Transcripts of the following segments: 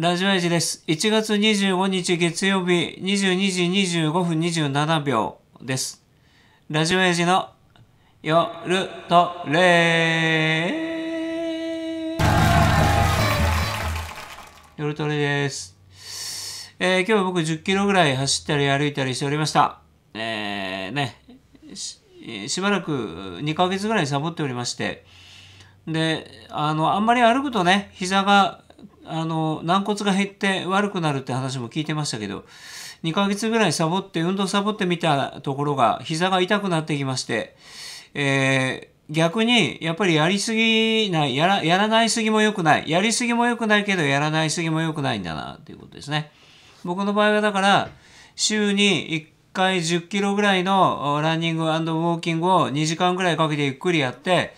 ラジオエジです。1月25日月曜日22時25分27秒です。ラジオエジの夜とレー夜トレです。えー、今日は僕10キロぐらい走ったり歩いたりしておりました。えー、ね、ししばらく2ヶ月ぐらいサボっておりまして、で、あの、あんまり歩くとね、膝があの軟骨が減って悪くなるって話も聞いてましたけど2ヶ月ぐらいサボって運動サボってみたところが膝が痛くなってきまして、えー、逆にやっぱりやりすぎないやらやらないすぎも良くないやりすぎも良くないけどやらないすぎも良くないんだなということですね僕の場合はだから週に1回10キロぐらいのランニングウォーキングを2時間ぐらいかけてゆっくりやって、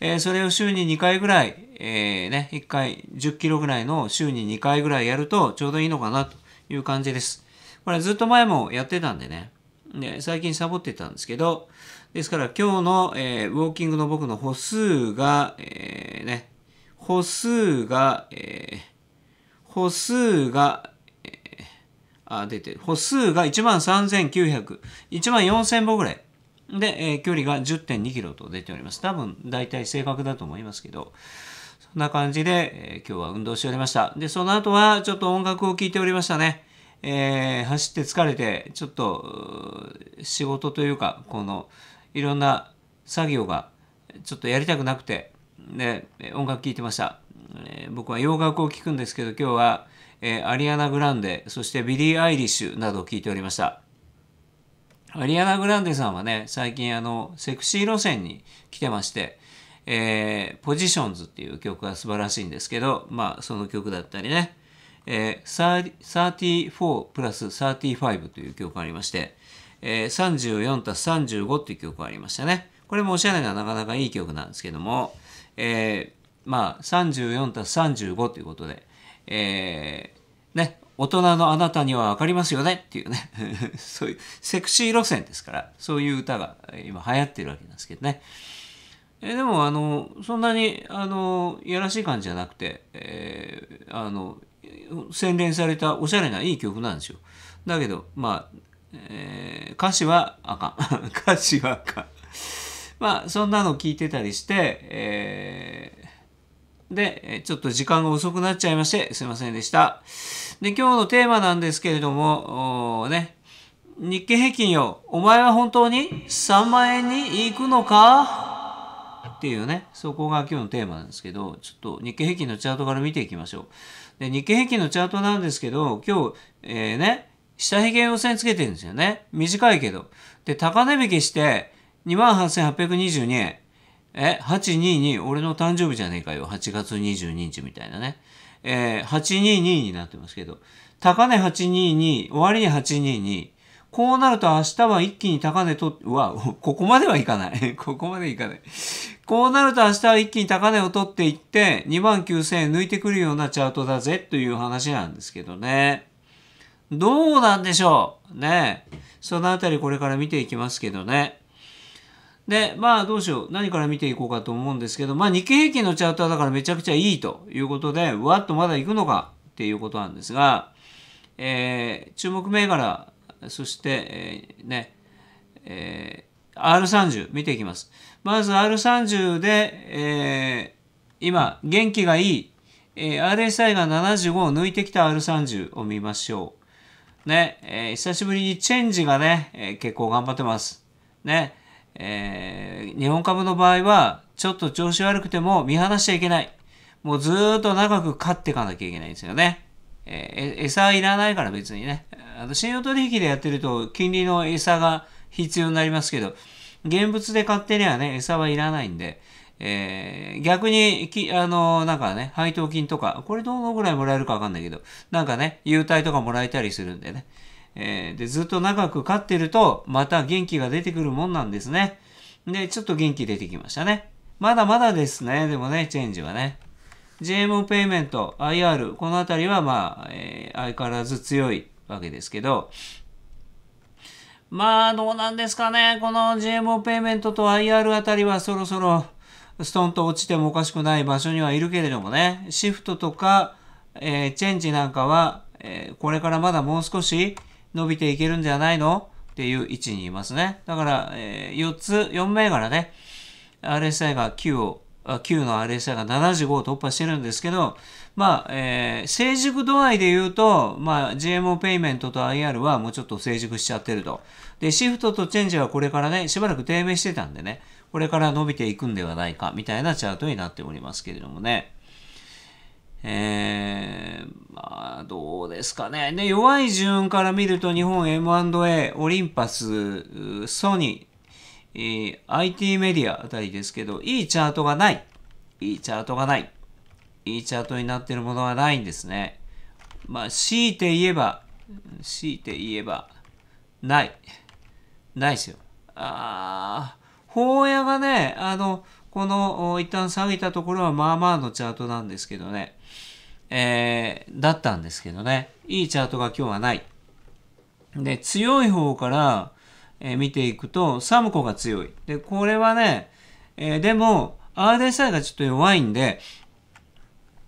えー、それを週に2回ぐらいえー、ね、1回10キロぐらいの週に2回ぐらいやるとちょうどいいのかなという感じです。これずっと前もやってたんでね。で、最近サボってたんですけど、ですから今日の、えー、ウォーキングの僕の歩数が、えー、ね、歩数が、えー、歩数が、えー、あ、出てる。歩数が13,900、14,000歩ぐらい。で、えー、距離が10.2キロと出ております。多分、大体正確だと思いますけど。そんな感じで、えー、今日は運動しておりました。で、その後はちょっと音楽を聴いておりましたね。えー、走って疲れて、ちょっと仕事というか、このいろんな作業がちょっとやりたくなくて、で、音楽聴いてました。えー、僕は洋楽を聴くんですけど、今日は、えアリアナ・グランデ、そしてビリー・アイリッシュなどを聴いておりました。アリアナ・グランデさんはね、最近あの、セクシー路線に来てまして、えー、ポジションズっていう曲は素晴らしいんですけど、まあ、その曲だったりね、えー、34プラス35という曲がありまして、えー、34たす35っていう曲がありましたね。これもおしゃれななかなかいい曲なんですけども、えー、まあ、34たす35ということで、えー、ね、大人のあなたには分かりますよねっていうね そういうセクシー路線ですから、そういう歌が今流行ってるわけなんですけどね。えでもあのそんなにあのやらしい感じじゃなくて、えー、あの洗練されたおしゃれないい曲なんですよだけどまあ、えー、歌詞はあかん 歌詞はあかんまあそんなの聞いてたりして、えーで、ちょっと時間が遅くなっちゃいまして、すいませんでした。で、今日のテーマなんですけれども、ね、日経平均よ、お前は本当に3万円に行くのかっていうね、そこが今日のテーマなんですけど、ちょっと日経平均のチャートから見ていきましょう。で、日経平均のチャートなんですけど、今日、えー、ね、下髭陽線つけてるんですよね。短いけど。で、高値引きして、28,822円。え、822、俺の誕生日じゃねえかよ。8月22日みたいなね。えー、822になってますけど。高値822、終わりに822。こうなると明日は一気に高値と、うわ、ここまではいかない。ここまでいかない。こうなると明日は一気に高値を取っていって、2万9000円抜いてくるようなチャートだぜという話なんですけどね。どうなんでしょうね。そのあたりこれから見ていきますけどね。で、まあどうしよう。何から見ていこうかと思うんですけど、まあ日経平均のチャートはだからめちゃくちゃいいということで、うわっとまだ行くのかっていうことなんですが、えー、注目銘柄、そして、えー、ね、えー、R30 見ていきます。まず R30 で、えー、今、元気がいい、えー、RSI が75を抜いてきた R30 を見ましょう。ね、えー、久しぶりにチェンジがね、えー、結構頑張ってます。ね、えー、日本株の場合は、ちょっと調子悪くても見放しちゃいけない。もうずっと長く勝っていかなきゃいけないんですよね。えー、餌いらないから別にね。あの、信用取引でやってると金利の餌が必要になりますけど、現物で買ってりゃね、餌はいらないんで、えー、逆に、き、あのー、なんかね、配当金とか、これどのぐらいもらえるかわかんないけど、なんかね、優待とかもらえたりするんでね。えー、で、ずっと長く飼ってると、また元気が出てくるもんなんですね。で、ちょっと元気出てきましたね。まだまだですね、でもね、チェンジはね。JMO ペイメント、IR、このあたりはまあ、えー、相変わらず強いわけですけど、まあどうなんですかね、この GMO ペイメントと IR あたりはそろそろストンと落ちてもおかしくない場所にはいるけれどもね、シフトとか、えー、チェンジなんかは、えー、これからまだもう少し伸びていけるんじゃないのっていう位置にいますね。だから、えー、4つ、4銘柄ね、RSI が9を9の RSI が75を突破してるんですけど、まあ、えー、成熟度合いで言うと、まあ、GMO ペイメントと IR はもうちょっと成熟しちゃってると。で、シフトとチェンジはこれからね、しばらく低迷してたんでね、これから伸びていくんではないか、みたいなチャートになっておりますけれどもね。えー、まあ、どうですかね。で、弱い順から見ると、日本 M&A、オリンパス、ソニー、えー、IT メディアあたりですけど、いいチャートがない。いいチャートがない。いいチャートになってるものはないんですね。まあ、強いて言えば、強いて言えば、ない。ないですよ。あー、本屋がね、あの、この一旦下げたところはまあまあのチャートなんですけどね。えー、だったんですけどね。いいチャートが今日はない。で、強い方から、えー、見ていくと、サムコが強い。で、これはね、えー、でも、RSI がちょっと弱いんで、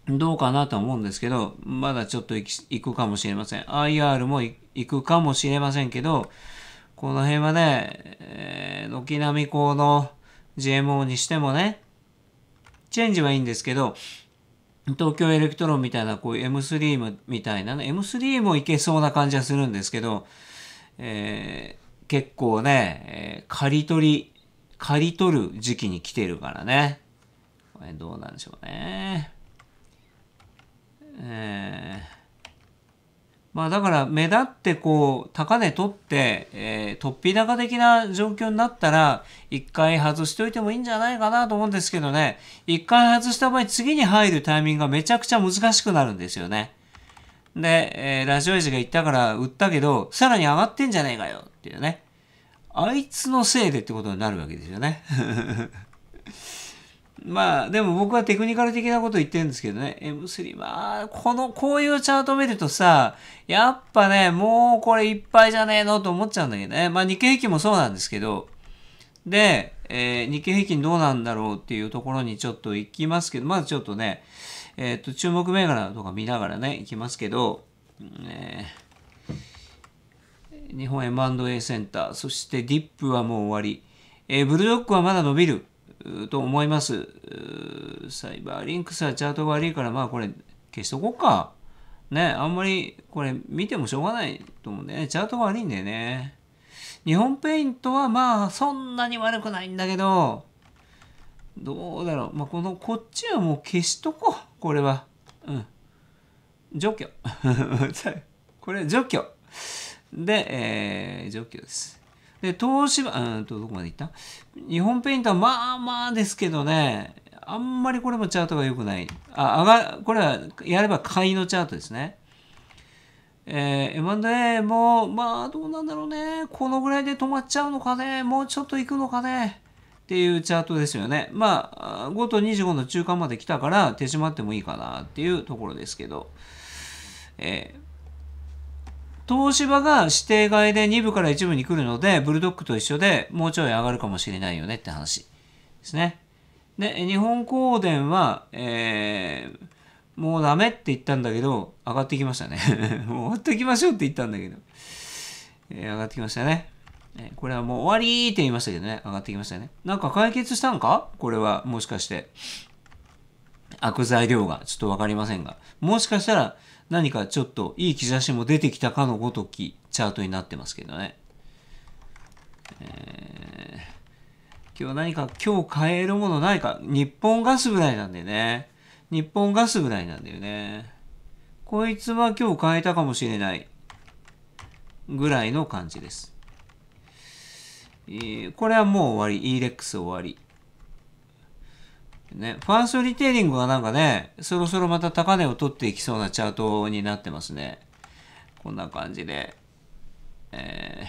どうかなと思うんですけど、まだちょっと行くかもしれません。IR も行くかもしれませんけど、この辺はね、えー、軒並みこの GMO にしてもね、チェンジはいいんですけど、東京エレクトロンみたいな、こういう M3 みたいなね、M3 もいけそうな感じはするんですけど、えー、結構ね、えー、刈り取り、刈り取る時期に来てるからね。これどうなんでしょうね。えー、まあだから目立ってこう高値取って、えー、突飛高的な状況になったら一回外しておいてもいいんじゃないかなと思うんですけどね一回外した場合次に入るタイミングがめちゃくちゃ難しくなるんですよね。で、えー、ラジオエジが言ったから売ったけど、さらに上がってんじゃねえかよっていうね。あいつのせいでってことになるわけですよね。まあ、でも僕はテクニカル的なこと言ってるんですけどね。M3、まあ、この、こういうチャート見るとさ、やっぱね、もうこれいっぱいじゃねえのと思っちゃうんだけどね。まあ、日経平均もそうなんですけど、で、えー、日経平均どうなんだろうっていうところにちょっと行きますけど、まずちょっとね、えっ、ー、と、注目銘柄とか見ながらね、いきますけど、えー、日本 M&A センター、そしてディップはもう終わり、えー、ブルドックはまだ伸びると思います。サイバーリンクスはチャートが悪いから、まあこれ消しとこうか。ね、あんまりこれ見てもしょうがないと思うんね、チャートが悪いんだよね。日本ペイントはまあそんなに悪くないんだけど、どうだろう。まあ、この、こっちはもう消しとこう。これは。うん。除去。これ除去。で、えー、除去です。で、東芝、うんと、どこまで行った日本ペイントはまあまあですけどね、あんまりこれもチャートが良くない。あ、上が、これはやれば買いのチャートですね。えー、M&A も、まあどうなんだろうね。このぐらいで止まっちゃうのかね。もうちょっと行くのかね。っていうチャートですよね。まあ、5と25の中間まで来たから手締まってもいいかなっていうところですけど、えー、東芝が指定外で2部から1部に来るので、ブルドックと一緒でもうちょい上がるかもしれないよねって話ですね。で、日本光電は、えー、もうダメって言ったんだけど、上がってきましたね。もう終わっときましょうって言ったんだけど、えー、上がってきましたね。ね、これはもう終わりって言いましたけどね、上がってきましたね。なんか解決したんかこれは、もしかして。悪材料が、ちょっとわかりませんが。もしかしたら、何かちょっといい兆しも出てきたかのごとき、チャートになってますけどね。えー、今日何か、今日買えるものないか。日本ガスぐらいなんだよね。日本ガスぐらいなんだよね。こいつは今日買えたかもしれない。ぐらいの感じです。これはもう終わり。EREX 終わり。ね、ファーストリテイリングはなんかね、そろそろまた高値を取っていきそうなチャートになってますね。こんな感じで。え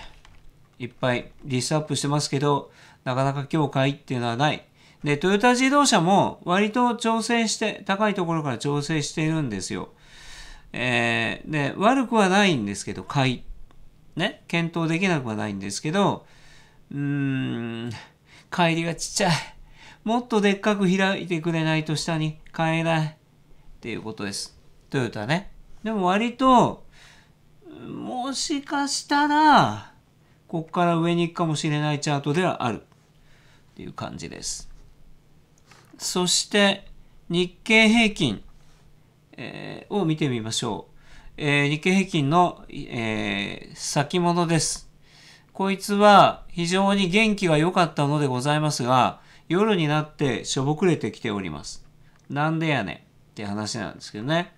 ー、いっぱいリストアップしてますけど、なかなか今日買いっていうのはない。で、トヨタ自動車も割と調整して、高いところから調整しているんですよ。えー、で、悪くはないんですけど、買い。ね、検討できなくはないんですけど、うーん、帰りがちっちゃい。もっとでっかく開いてくれないと下に買えない。っていうことです。トヨタね。でも割と、もしかしたら、こっから上に行くかもしれないチャートではある。っていう感じです。そして、日経平均、えー、を見てみましょう。えー、日経平均の、えー、先物です。こいつは非常に元気が良かったのでございますが、夜になってしょぼくれてきております。なんでやねんって話なんですけどね。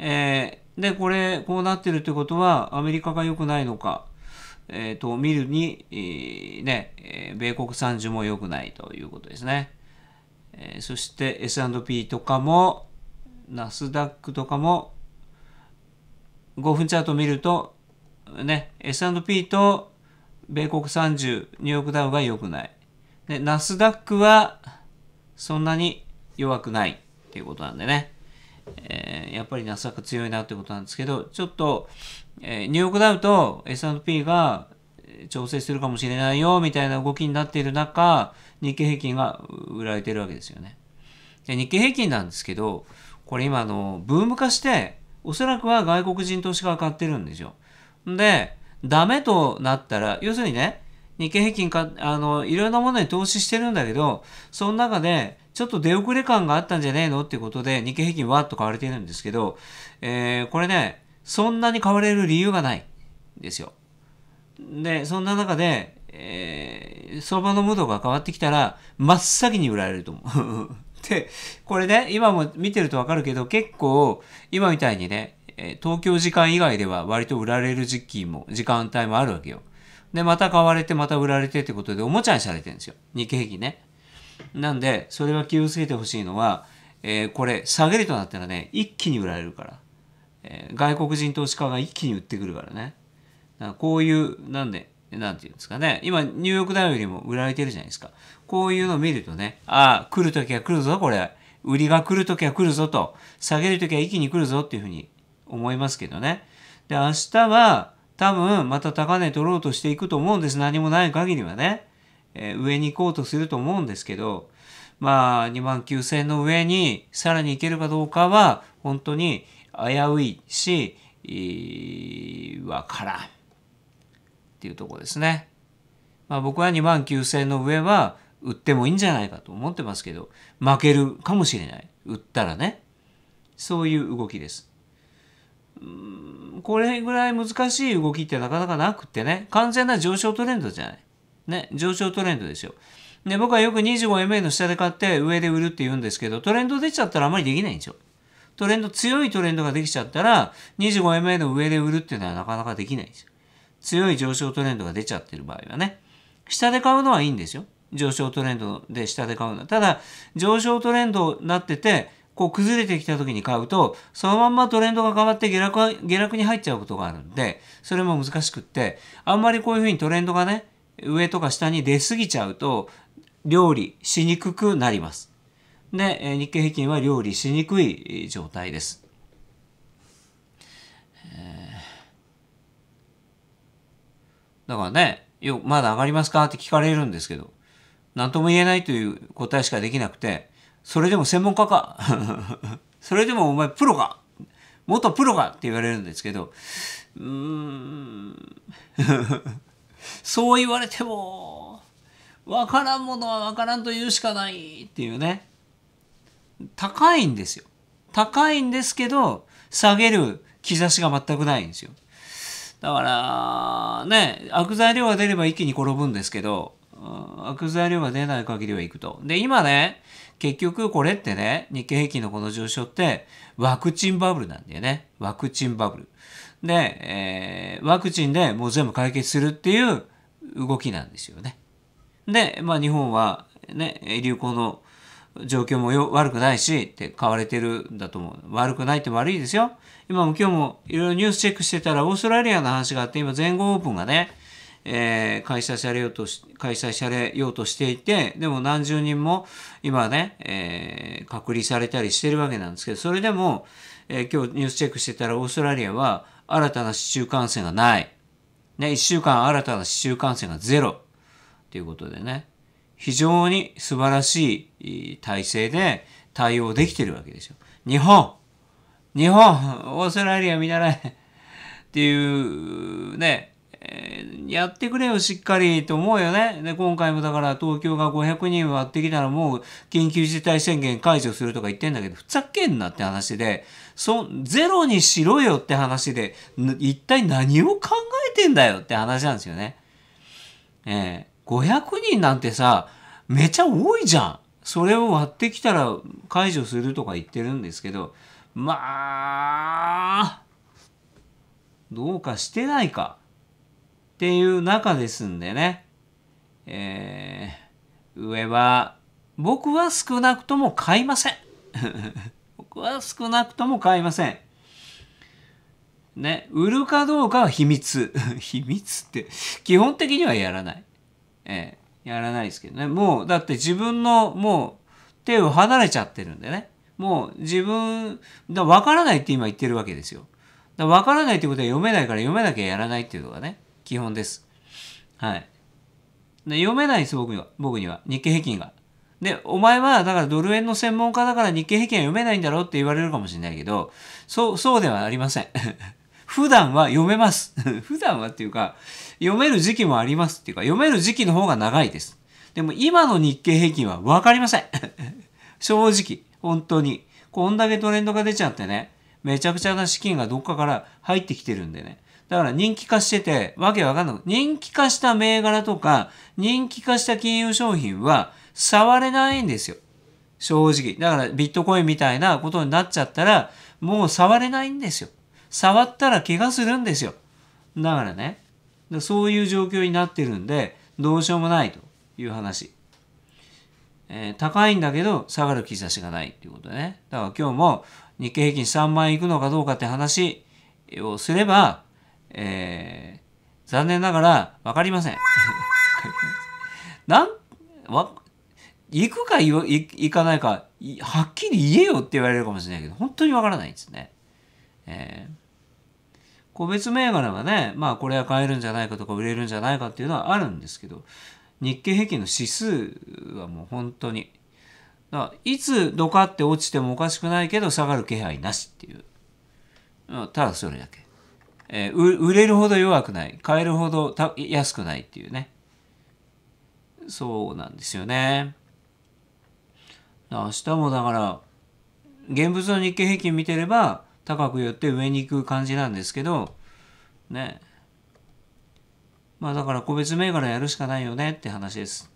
えー、で、これ、こうなってるってことは、アメリカが良くないのか、えっ、ー、と、見るに、えー、ね、え米国参事も良くないということですね。えそして S&P とかも、ナスダックとかも、5分チャート見ると、ね、S&P と米国30、ニューヨークダウが良くない。で、ナスダックはそんなに弱くないっていうことなんでね。えー、やっぱりナスダック強いなってことなんですけど、ちょっと、えー、ニューヨークダウと S&P が調整するかもしれないよみたいな動きになっている中、日経平均が売られてるわけですよね。で日経平均なんですけど、これ今あの、ブーム化して、おそらくは外国人投資家が買ってるんですよ。で、ダメとなったら、要するにね、日経平均か、あの、いろいろなものに投資してるんだけど、その中で、ちょっと出遅れ感があったんじゃねえのってことで、日経平均はっと買われてるんですけど、えー、これね、そんなに買われる理由がないんですよ。で、そんな中で、えー、相場のムードが変わってきたら、真っ先に売られると思う。で、これね、今も見てるとわかるけど、結構、今みたいにね、東京時間以外では割と売られる時期も、時間帯もあるわけよ。で、また買われて、また売られてってことで、おもちゃにされてるんですよ。日経平均ね。なんで、それは気をつけてほしいのは、えー、これ、下げるとなったらね、一気に売られるから。えー、外国人投資家が一気に売ってくるからね。だからこういう、なんで、なんていうんですかね。今、ニューヨークダウよりも売られてるじゃないですか。こういうのを見るとね、ああ、来るときは来るぞ、これ。売りが来るときは来るぞと、下げるときは一気に来るぞっていうふうに思いますけどね。で、明日は多分また高値取ろうとしていくと思うんです。何もない限りはね。えー、上に行こうとすると思うんですけど、まあ、2万9000の上にさらに行けるかどうかは、本当に危ういし、わからん。っていうとこですね。まあ僕は2万9000の上は売ってもいいんじゃないかと思ってますけど、負けるかもしれない。売ったらね。そういう動きです。これぐらい難しい動きってなかなかなくってね、完全な上昇トレンドじゃない。ね、上昇トレンドですよ。で、僕はよく 25MA の下で買って上で売るって言うんですけど、トレンド出ちゃったらあまりできないんですよ。トレンド、強いトレンドができちゃったら、25MA の上で売るっていうのはなかなかできないんですよ。強い上昇トレンドが出ちゃってる場合はね。下で買うのはいいんですよ。上昇トレンドで下で買うのは。ただ、上昇トレンドになってて、こう崩れてきた時に買うと、そのまんまトレンドが変わって下落下落に入っちゃうことがあるんで、それも難しくって、あんまりこういうふうにトレンドがね、上とか下に出すぎちゃうと、料理しにくくなります。で、日経平均は料理しにくい状態です。だからね、よ、まだ上がりますかって聞かれるんですけど、なんとも言えないという答えしかできなくて、それでも専門家か それでもお前プロか元プロかって言われるんですけど、うーん そう言われても、わからんものはわからんと言うしかないっていうね。高いんですよ。高いんですけど、下げる兆しが全くないんですよ。だから、ね、悪材料が出れば一気に転ぶんですけど、悪材料が出ない限りは行くと。で、今ね、結局これってね、日経平均のこの上昇って、ワクチンバブルなんだよね。ワクチンバブル。で、えー、ワクチンでもう全部解決するっていう動きなんですよね。で、まあ日本はね、流行の状況もよ悪くないし、って買われてるんだと思う。悪くないって悪いですよ。今も今日もいろいろニュースチェックしてたら、オーストラリアの話があって、今全豪オープンがね、えー、開催されようとし、開催されようとしていて、でも何十人も今ね、えー、隔離されたりしてるわけなんですけど、それでも、えー、今日ニュースチェックしてたらオーストラリアは新たな市中感染がない。ね、一週間新たな市中感染がゼロ。ということでね、非常に素晴らしい体制で対応できてるわけですよ。日本日本オーストラリア見習えっていうね、えー、やってくれよ、しっかりと思うよね。で、今回もだから東京が500人割ってきたらもう緊急事態宣言解除するとか言ってんだけど、ふざけんなって話で、そ、ゼロにしろよって話で、一体何を考えてんだよって話なんですよね。えー、500人なんてさ、めちゃ多いじゃん。それを割ってきたら解除するとか言ってるんですけど、まあ、どうかしてないか。っていう中ですんでね、えー、上は、僕は少なくとも買いません。僕は少なくとも買いません。ね、売るかどうかは秘密。秘密って、基本的にはやらない。ええー、やらないですけどね。もう、だって自分の、もう、手を離れちゃってるんでね。もう、自分、だから分からないって今言ってるわけですよ。だから分からないってことは読めないから読めなきゃやらないっていうのがね。基本です。はい。で読めないです、僕には。僕には。日経平均が。で、お前は、だからドル円の専門家だから日経平均は読めないんだろうって言われるかもしれないけど、そう、そうではありません。普段は読めます。普段はっていうか、読める時期もありますっていうか、読める時期の方が長いです。でも今の日経平均はわかりません。正直、本当に。こんだけトレンドが出ちゃってね、めちゃくちゃな資金がどっかから入ってきてるんでね。だから人気化してて、わけわかんない。人気化した銘柄とか、人気化した金融商品は触れないんですよ。正直。だからビットコインみたいなことになっちゃったら、もう触れないんですよ。触ったら怪我するんですよ。だからね。だそういう状況になってるんで、どうしようもないという話。えー、高いんだけど下がる兆しがないっていうことね。だから今日も日経平均3万円いくのかどうかって話をすれば、えー、残念ながら分かりません。なんわ行くか行かないかはっきり言えよって言われるかもしれないけど本当に分からないんですね。えー個別銘柄はね、まあこれは買えるんじゃないかとか売れるんじゃないかっていうのはあるんですけど、日経平均の指数はもう本当に、だいつどかって落ちてもおかしくないけど下がる気配なしっていう。ただそれだけ。えー、売れるほど弱くない買えるほど安くないっていうねそうなんですよね明日もだから現物の日経平均見てれば高く寄って上に行く感じなんですけどねまあだから個別銘柄やるしかないよねって話です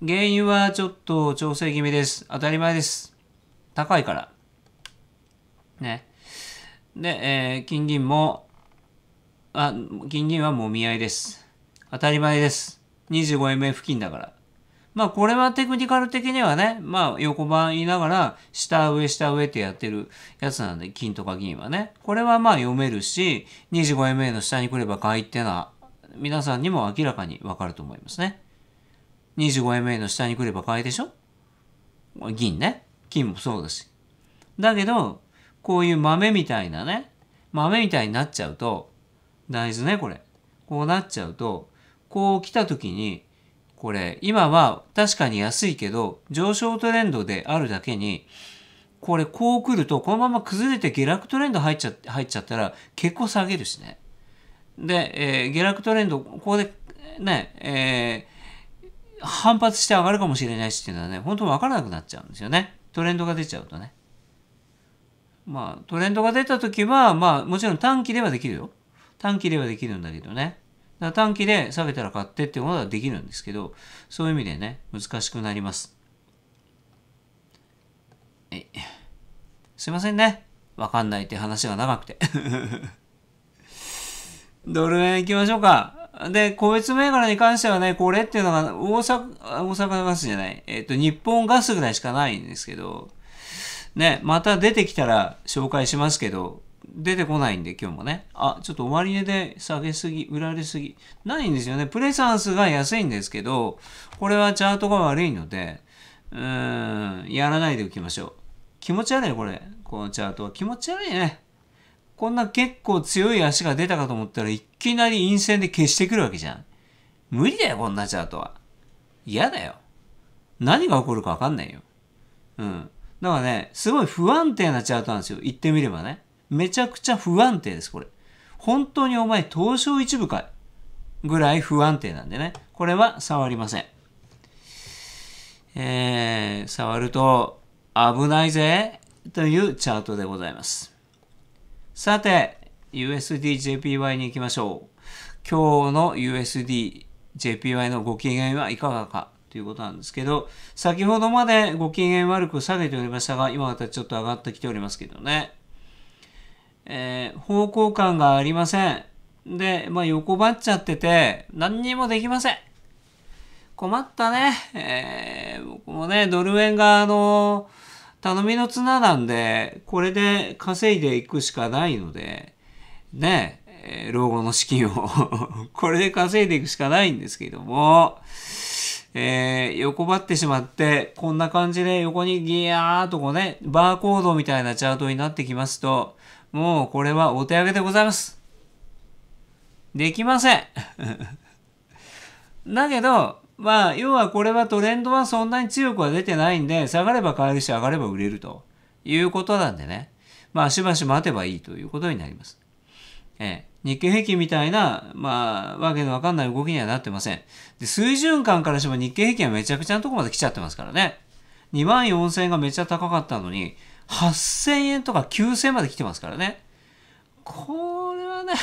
原因はちょっと調整気味です当たり前です高いからねで、えー、金銀も、あ、金銀はもみ合いです。当たり前です。2 5円目付近だから。まあこれはテクニカル的にはね、まあ横ばいながら下上下上ってやってるやつなんで、金とか銀はね。これはまあ読めるし、2 5円目の下に来れば買いってのは皆さんにも明らかにわかると思いますね。2 5円目の下に来れば買いでしょ銀ね。金もそうだし。だけど、こういう豆みたいなね、豆みたいになっちゃうと、大豆ね、これ。こうなっちゃうと、こう来た時に、これ、今は確かに安いけど、上昇トレンドであるだけに、これこう来ると、このまま崩れて下落トレンド入っちゃ入っちゃったら、結構下げるしね。で、えー、下落トレンド、ここでね、えー、反発して上がるかもしれないしっていうのはね、本当分からなくなっちゃうんですよね。トレンドが出ちゃうとね。まあ、トレンドが出た時は、まあ、もちろん短期ではできるよ。短期ではできるんだけどね。だから短期で下げたら買ってっていうことはできるんですけど、そういう意味でね、難しくなります。すいませんね。わかんないって話が長くて。ドル円行きましょうか。で、個別銘柄に関してはね、これっていうのが、大阪、大阪ガスじゃない。えっ、ー、と、日本ガスぐらいしかないんですけど、ね、また出てきたら紹介しますけど、出てこないんで今日もね。あ、ちょっと終値で下げすぎ、売られすぎ。ないんですよね。プレサンスが安いんですけど、これはチャートが悪いので、うーん、やらないでおきましょう。気持ち悪いこれ。このチャートは気持ち悪いね。こんな結構強い足が出たかと思ったらいきなり陰線で消してくるわけじゃん。無理だよ、こんなチャートは。嫌だよ。何が起こるかわかんないよ。うん。だからね、すごい不安定なチャートなんですよ。言ってみればね。めちゃくちゃ不安定です、これ。本当にお前、東証一部かいぐらい不安定なんでね。これは触りません。えー、触ると危ないぜというチャートでございます。さて、USDJPY に行きましょう。今日の USDJPY のご機嫌はいかがかということなんですけど、先ほどまでご機嫌悪く下げておりましたが、今またちょっと上がってきておりますけどね。えー、方向感がありません。で、まあ、横ばっちゃってて、何にもできません。困ったね。えー、僕もね、ドル円が、あの、頼みの綱なんで、これで稼いでいくしかないので、ね、老後の資金を これで稼いでいくしかないんですけども、えー、横ばってしまって、こんな感じで横にギヤーとこうね、バーコードみたいなチャートになってきますと、もうこれはお手上げでございます。できません。だけど、まあ、要はこれはトレンドはそんなに強くは出てないんで、下がれば買えるし、上がれば売れるということなんでね。まあ、しばし待てばいいということになります。ええ。日経平均みたいな、まあ、わけのわかんない動きにはなってません。で、水準感からしても日経平均はめちゃくちゃなとこまで来ちゃってますからね。2万4000円がめっちゃ高かったのに、8000円とか9000円まで来てますからね。これはね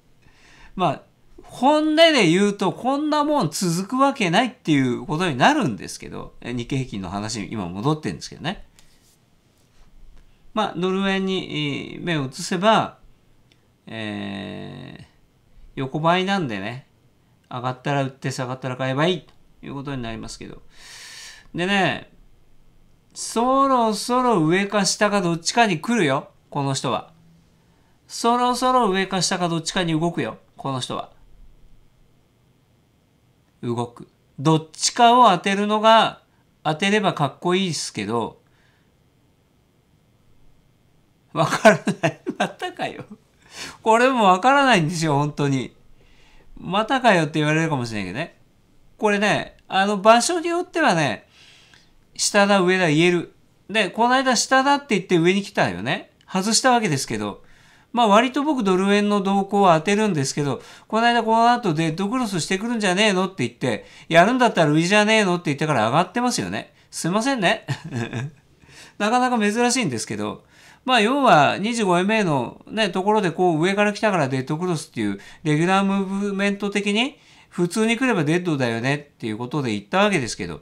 まあ、本音で言うと、こんなもん続くわけないっていうことになるんですけど、日経平均の話に今戻ってるんですけどね。まあ、ノルウェーに目を移せば、えー、横ばいなんでね、上がったら売って下がったら買えばいいということになりますけど。でね、そろそろ上か下かどっちかに来るよ、この人は。そろそろ上か下かどっちかに動くよ、この人は。動く。どっちかを当てるのが、当てればかっこいいですけど、わからない。またかよ。これもわからないんですよ、本当に。またかよって言われるかもしれないけどね。これね、あの場所によってはね、下だ、上だ言える。で、この間下だって言って上に来たよね。外したわけですけど。まあ割と僕ドル円の動向を当てるんですけど、この間この後でドクロスしてくるんじゃねえのって言って、やるんだったら上じゃねえのって言ってから上がってますよね。すいませんね。なかなか珍しいんですけど、まあ要は 25MA のね、ところでこう上から来たからデッドクロスっていうレギュラームーブメント的に普通に来ればデッドだよねっていうことで言ったわけですけど、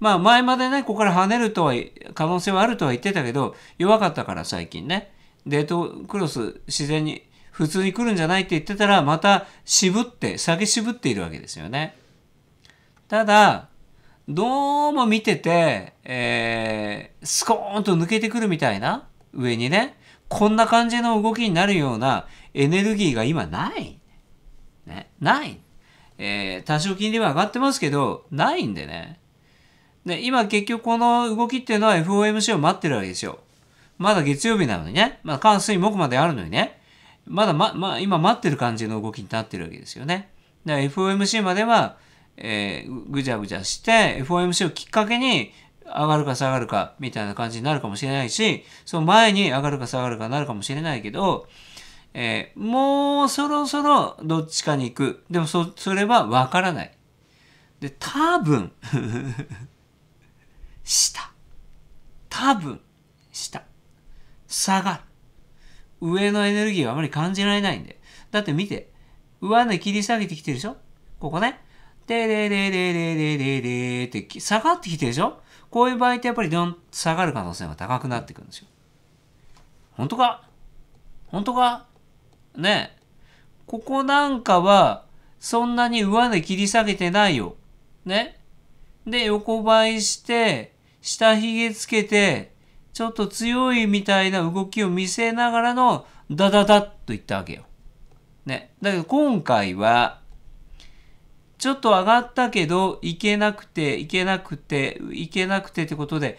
まあ前までね、ここから跳ねるとは、可能性はあるとは言ってたけど、弱かったから最近ね。デッドクロス自然に普通に来るんじゃないって言ってたら、また渋って、下げ渋っているわけですよね。ただ、どうも見てて、えー、スコーンと抜けてくるみたいな、上にね、こんな感じの動きになるようなエネルギーが今ない。ね、ない。えー、多少金利は上がってますけど、ないんでね。で、今結局この動きっていうのは FOMC を待ってるわけですよ。まだ月曜日なのにね。まあ、関水木まであるのにね。まだま、まあ、今待ってる感じの動きになってるわけですよね。FOMC までは、えー、ぐちゃぐちゃして、FOMC をきっかけに、上がるか下がるかみたいな感じになるかもしれないし、その前に上がるか下がるかなるかもしれないけど、えー、もうそろそろどっちかに行く。でもそ、それはわからない。で、多分下。多分、下。下がる。上のエネルギーはあまり感じられないんで。だって見て、上値切り下げてきてるでしょここね。でれれれれれれれって下がってきてるでしょこういう場合ってやっぱりどん下がる可能性が高くなってくるんですよ。本当か本当かねえ。ここなんかは、そんなに上で切り下げてないよ。ね。で、横ばいして、下髭つけて、ちょっと強いみたいな動きを見せながらの、ダダダッといったわけよ。ね。だけど今回は、ちょっと上がったけど、いけなくて、いけなくて、いけなくてってことで、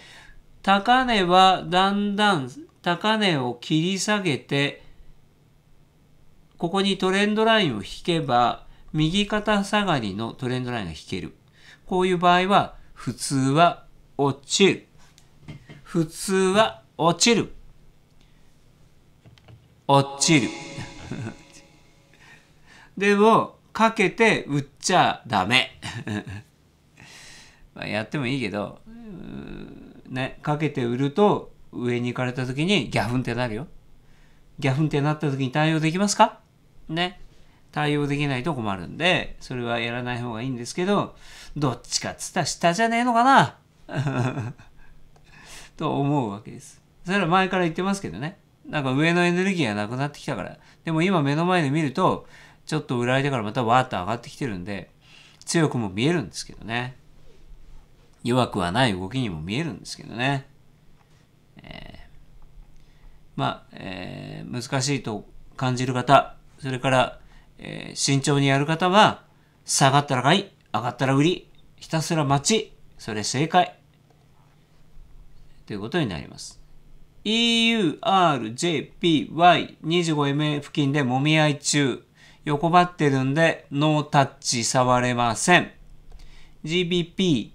高値はだんだん高値を切り下げて、ここにトレンドラインを引けば、右肩下がりのトレンドラインが引ける。こういう場合は、普通は落ちる。普通は落ちる。落ちる。でも、かけて売っちゃダメ まやってもいいけど、ね、かけて売ると上に行かれた時にギャフンってなるよ。ギャフンってなった時に対応できますかね。対応できないと困るんで、それはやらない方がいいんですけど、どっちかっつったら下じゃねえのかな と思うわけです。それは前から言ってますけどね。なんか上のエネルギーがなくなってきたから。でも今目の前で見ると、ちょっと売られてからまたわーっと上がってきてるんで、強くも見えるんですけどね。弱くはない動きにも見えるんですけどね。えー、まあ、えー、難しいと感じる方、それから、えー、慎重にやる方は、下がったら買い、上がったら売り、ひたすら待ち、それ正解。ということになります。EURJPY25MA 付近でもみ合い中。横ばってるんで、ノータッチ触れません。GBP。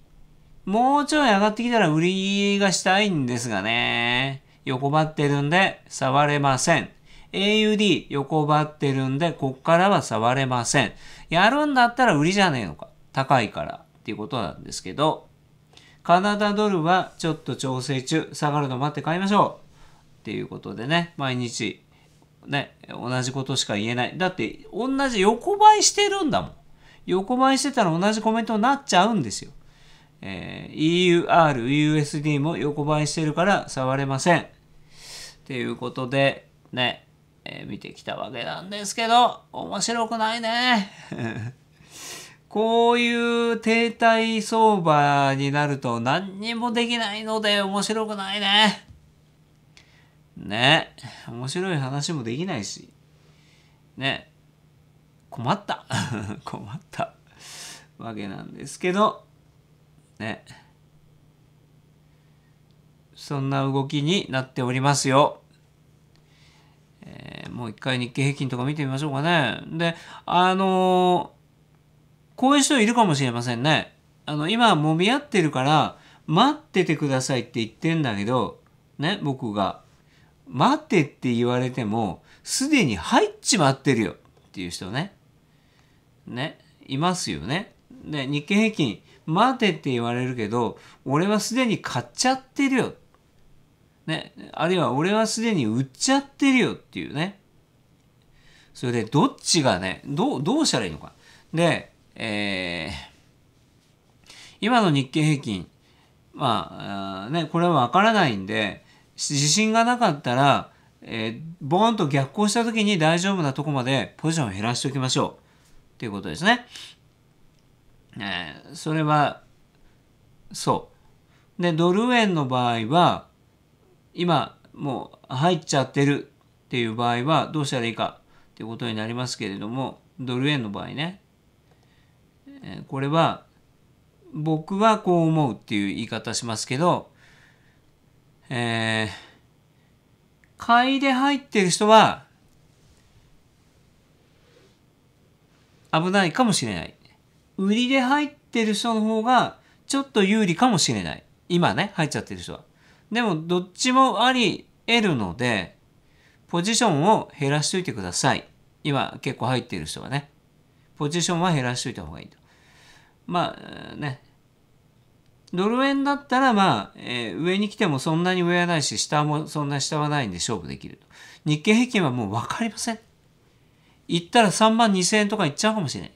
もうちょい上がってきたら売りがしたいんですがね。横ばってるんで触れません。AUD 横ばってるんで、こっからは触れません。やるんだったら売りじゃねえのか。高いからっていうことなんですけど、カナダドルはちょっと調整中、下がるの待って買いましょうっていうことでね、毎日ね、同じことしか言えない。だって、同じ横ばいしてるんだもん。横ばいしてたら同じコメントになっちゃうんですよ。えー、EUR、USD も横ばいしてるから触れません。っていうことで、ね、えー、見てきたわけなんですけど、面白くないね。こういう停滞相場になると何にもできないので面白くないね。ね面白い話もできないしね困った 困ったわけなんですけどねそんな動きになっておりますよ。えー、もう一回日経平均とか見てみましょうかね。で、あのー、こういう人いるかもしれませんね。あの、今、揉み合ってるから、待っててくださいって言ってんだけど、ね、僕が。待てって言われても、すでに入っちまってるよっていう人ね。ね。いますよね。で、日経平均、待てって言われるけど、俺はすでに買っちゃってるよ。ね。あるいは俺はすでに売っちゃってるよっていうね。それで、どっちがね、どう、どうしたらいいのか。で、えー、今の日経平均、まあ、あね、これはわからないんで、自信がなかったら、えー、ボーンと逆行した時に大丈夫なとこまでポジションを減らしておきましょうっていうことですね。えー、それはそう。でドル円の場合は今もう入っちゃってるっていう場合はどうしたらいいかっていうことになりますけれどもドル円の場合ね、えー、これは僕はこう思うっていう言い方しますけどえー、買いで入ってる人は、危ないかもしれない。売りで入ってる人の方が、ちょっと有利かもしれない。今ね、入っちゃってる人は。でも、どっちもあり得るので、ポジションを減らしといてください。今、結構入ってる人はね。ポジションは減らしといた方がいいと。まあね、ドル円だったら、まあ、えー、上に来てもそんなに上はないし、下もそんな下はないんで勝負できると。日経平均はもう分かりません。行ったら3万2000円とかいっちゃうかもしれない。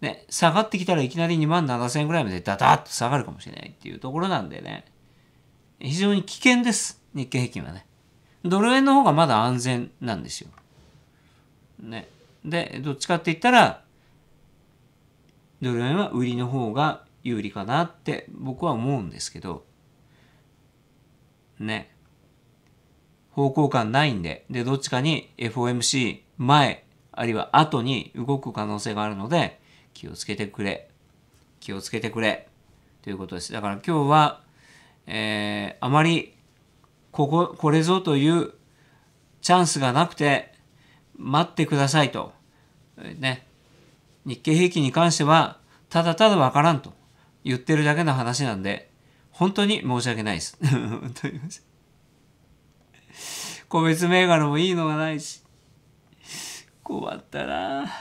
ね、下がってきたらいきなり2万7000円ぐらいまでダダッと下がるかもしれないっていうところなんでね、非常に危険です。日経平均はね。ドル円の方がまだ安全なんですよ。ね。で、どっちかって言ったら、ドル円は売りの方が有利かなって僕は思うんですけど、ね。方向感ないんで、で、どっちかに FOMC 前、あるいは後に動く可能性があるので、気をつけてくれ。気をつけてくれ。ということです。だから今日は、えー、あまり、ここ、これぞというチャンスがなくて、待ってくださいと。ね。日経平均に関しては、ただただわからんと。言ってるだけの話なんで、本当に申し訳ないです。個別銘柄もいいのがないし、困ったな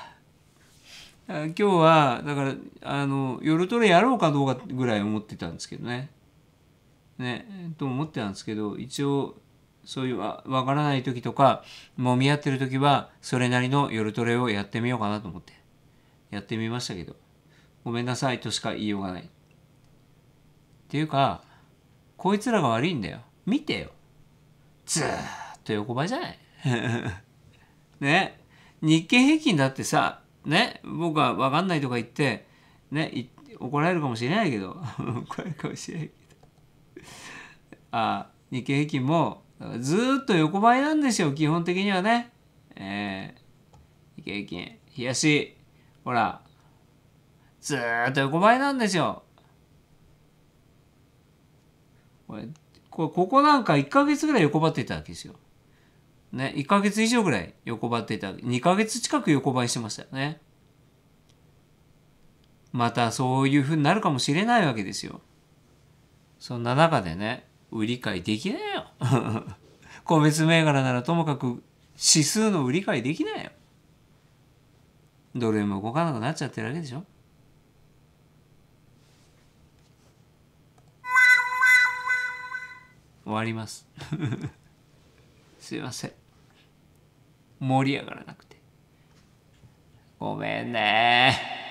今日は、だから、あの、夜トレやろうかどうかぐらい思ってたんですけどね。ね、と思ってたんですけど、一応、そういうわからない時とか、もみ合ってる時は、それなりの夜トレをやってみようかなと思って、やってみましたけど。ごめんなさいとしか言いようがない。っていうか、こいつらが悪いんだよ。見てよ。ずーっと横ばいじゃない ね。日経平均だってさ、ね、僕は分かんないとか言って、ね、怒られるかもしれないけど、怒られるかもしれないけど。あ日経平均もずっと横ばいなんですよ、基本的にはね。えー、日経平均。冷やし、ほら、ずーっと横ばいなんですよ。これ、これここなんか1ヶ月ぐらい横ばっていたわけですよ。ね、1ヶ月以上ぐらい横ばっていた。2ヶ月近く横ばいしてましたよね。またそういうふうになるかもしれないわけですよ。そんな中でね、売り買いできないよ。個別銘柄ならともかく指数の売り買いできないよ。どれも動かなくなっちゃってるわけでしょ。終わります すいません盛り上がらなくてごめんね